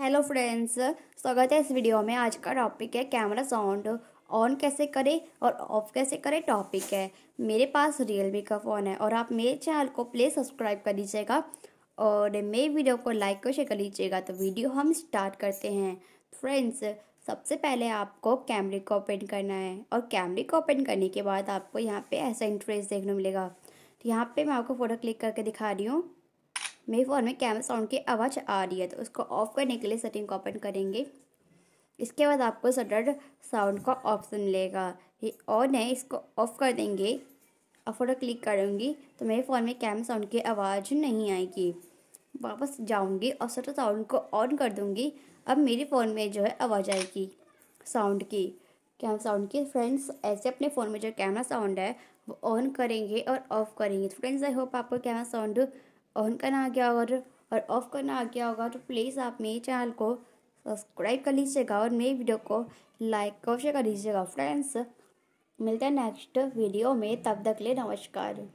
hello friends स्वागत है इस वीडियो में आज का टॉपिक है कैमरा साउंड ऑन कैसे करें और ऑफ कैसे करें टॉपिक है मेरे पास रियलमी का फ़ोन है और आप मेरे चैनल को प्लीज़ सब्सक्राइब कर लीजिएगा और मेरी वीडियो को लाइक और शेयर कर लीजिएगा तो वीडियो हम स्टार्ट करते हैं फ्रेंड्स सबसे पहले आपको कैमरे को ओपन करना है और कैमरे को ओपन करने के बाद आपको यहाँ पर ऐसा इंटरेस्ट देखने मिलेगा तो यहाँ पर मैं आपको फ़ोटो क्लिक करके दिखा रही हूँ मेरे फ़ोन में कैमरा साउंड की आवाज़ आ रही है तो उसको ऑफ़ करने के लिए सेटिंग को ओपन करेंगे इसके बाद आपको सटर साउंड का ऑप्शन मिलेगा ये ऑन है इसको ऑफ़ कर देंगे और फोटो क्लिक करूँगी तो मेरे फ़ोन में कैमरा साउंड की आवाज़ नहीं आएगी वापस जाऊँगी और सटर साउंड को ऑन कर दूँगी अब मेरे फ़ोन में जो है आवाज़ आएगी साउंड की कैमरा साउंड की फ्रेंड्स ऐसे अपने फ़ोन में जो कैमरा साउंड है वो ऑन करेंगे और ऑफ़ करेंगे तो फ्रेंड्स आई होप आपको कैमरा साउंड ऑन करना आ गया होगा और ऑफ करना आ गया होगा तो प्लीज़ आप मेरे चैनल को सब्सक्राइब कर लीजिएगा और मेरी वीडियो को लाइक और शेयर कर लीजिएगा फ्रेंड्स मिलते हैं नेक्स्ट वीडियो में तब तक ले नमस्कार